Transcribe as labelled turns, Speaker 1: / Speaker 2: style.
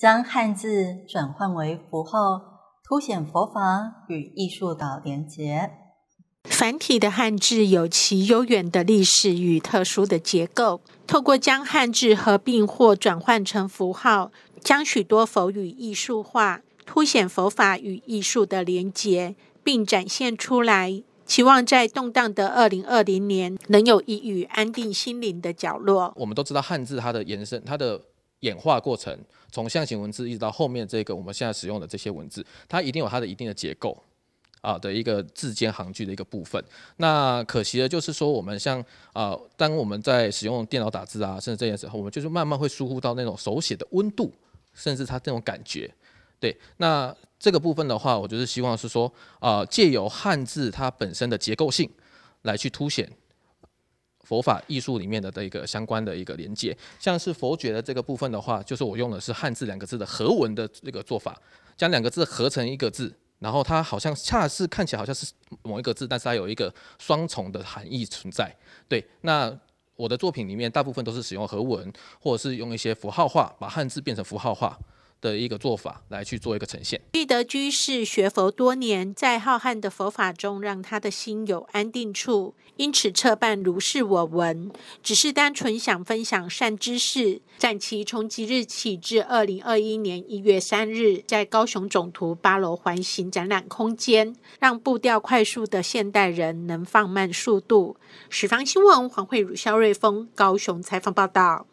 Speaker 1: 将汉字转换为符号，凸显佛法与艺术的连结。繁体的汉字有其悠远的历史与特殊的结构。透过将汉字合并或转换成符号，将许多佛语艺术化，凸显佛法与艺术的连结，并展现出来，期望在动荡的二零二零年，能有一隅
Speaker 2: 安定心灵的角落。我们都知道汉字，它的延伸，它的。演化过程，从象形文字一直到后面这个我们现在使用的这些文字，它一定有它的一定的结构啊的一个字间行距的一个部分。那可惜的就是说，我们像啊，当我们在使用电脑打字啊，甚至这些时候，我们就是慢慢会疏忽到那种手写的温度，甚至它这种感觉。对，那这个部分的话，我就是希望是说啊，借由汉字它本身的结构性来去凸显。佛法艺术里面的这一个相关的一个连接，像是佛觉的这个部分的话，就是我用的是汉字两个字的合文的那个做法，将两个字合成一个字，然后它好像恰是看起来好像是某一个字，但是它有一个双重的含义存在。对，那我的作品里面大部分都是使用合文，或者是用一些符号化，把汉字变成符号化。的一个做法来去做一个呈现。
Speaker 1: 立德居士学佛多年，在浩瀚的佛法中，让他的心有安定处，因此策办如是我闻，只是单纯想分享善知识。展期从即日起至二零二一年一月三日，在高雄总图八楼环形展览空间，让步调快速的现代人能放慢速度。《十方新闻》黄慧茹、肖瑞峰，高雄采访报道。